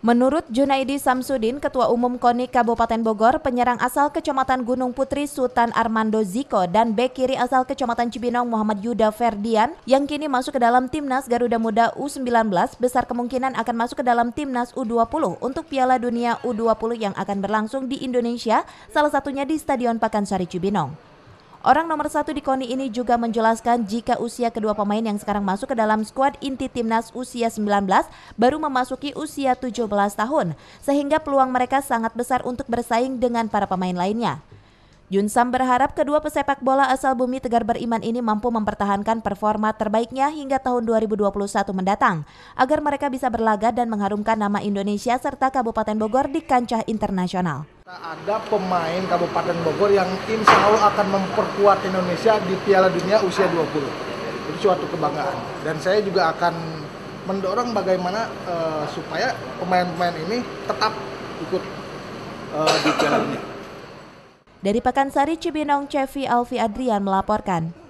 Menurut Junaidi Samsudin, Ketua Umum KONI Kabupaten Bogor, penyerang asal Kecamatan Gunung Putri Sultan Armando Ziko dan bek kiri asal Kecamatan Cibinong Muhammad Yuda Ferdian yang kini masuk ke dalam timnas Garuda Muda U19 besar kemungkinan akan masuk ke dalam timnas U20 untuk Piala Dunia U20 yang akan berlangsung di Indonesia, salah satunya di Stadion Pakansari Cibinong. Orang nomor satu di Koni ini juga menjelaskan jika usia kedua pemain yang sekarang masuk ke dalam skuad inti timnas usia 19 baru memasuki usia 17 tahun, sehingga peluang mereka sangat besar untuk bersaing dengan para pemain lainnya. Sam berharap kedua pesepak bola asal bumi Tegar Beriman ini mampu mempertahankan performa terbaiknya hingga tahun 2021 mendatang, agar mereka bisa berlaga dan mengharumkan nama Indonesia serta Kabupaten Bogor di kancah internasional. Ada pemain Kabupaten Bogor yang insya Allah akan memperkuat Indonesia di Piala Dunia usia 20. Itu suatu kebanggaan. Dan saya juga akan mendorong bagaimana uh, supaya pemain-pemain ini tetap ikut uh, di Piala Dunia. Dari Pekansari Cibinong, Cevi Alfi Adrian melaporkan.